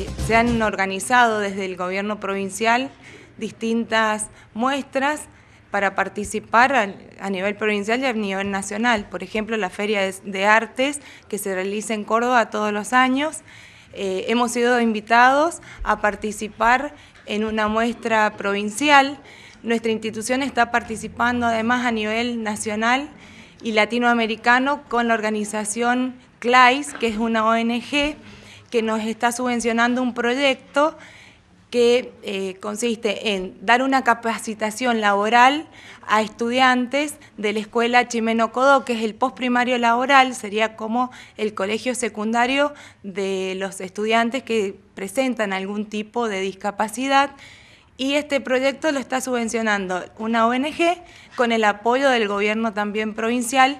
Eh, se han organizado desde el gobierno provincial distintas muestras para participar a, nivel provincial y a nivel nacional. Por ejemplo, la Feria de, Artes que se realiza en Córdoba todos los años. Eh, hemos sido invitados a participar en una muestra provincial. Nuestra institución está participando además a nivel nacional y latinoamericano con la organización CLAIS, que es una ONG que nos está subvencionando un proyecto que eh, consiste en dar una capacitación laboral a estudiantes de la escuela Chimeno Codó, que es el postprimario laboral, sería como el colegio secundario de los estudiantes que presentan algún tipo de discapacidad. Y este proyecto lo está subvencionando una ONG con el apoyo del gobierno también provincial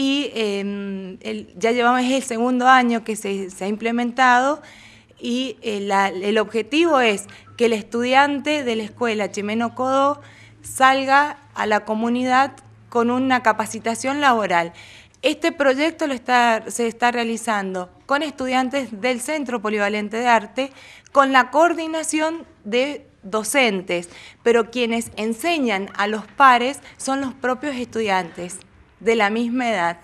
y em, ya llevamos el segundo año que se, ha implementado y eh, el objetivo es que el estudiante de la escuela Chimeno Codó salga a la comunidad con una capacitación laboral. Este proyecto se está realizando con estudiantes del Centro Polivalente de Arte con la coordinación de docentes, pero quienes enseñan a los pares son los propios estudiantes de la misma edad.